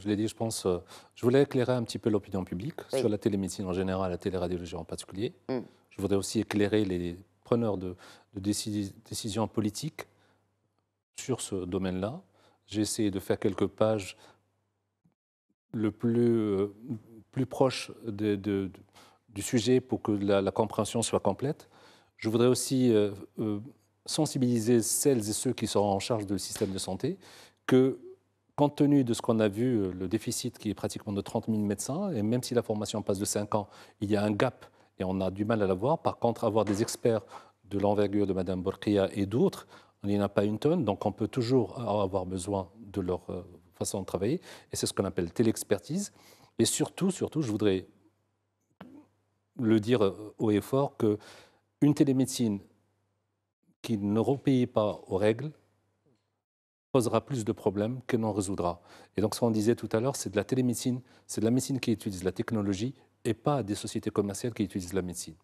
je l'ai dit, je pense, euh, je voulais éclairer un petit peu l'opinion publique sur la télémédecine en général, la téléradiologie en particulier. Mm. Je voudrais aussi éclairer les preneurs de, décisions politiques sur ce domaine-là. J'ai essayé de faire quelques pages le plus, euh, plus proche de, du sujet pour que la, compréhension soit complète. Je voudrais aussi euh, sensibiliser celles et ceux qui seront en charge du système de santé que compte tenu de ce qu'on a vu, euh, le déficit qui est pratiquement de 30 000 médecins, et même si la formation passe de 5 ans, il y a un gap et on a du mal à l'avoir. Par contre, avoir des experts de l'envergure de Mme Borchia et d'autres, il n'y en a pas une tonne, donc on peut toujours avoir besoin de leur euh, façon de travailler, et c'est ce qu'on appelle télé-expertise. Et surtout, surtout, je voudrais le dire euh, haut et fort qu'une une télémédecine qui ne repaye pas aux règles posera plus de problèmes que n'en résoudra. Et donc, ce qu'on disait tout à l'heure, c'est de la télémédecine, c'est de la médecine qui utilise la technologie et pas des sociétés commerciales qui utilisent la médecine.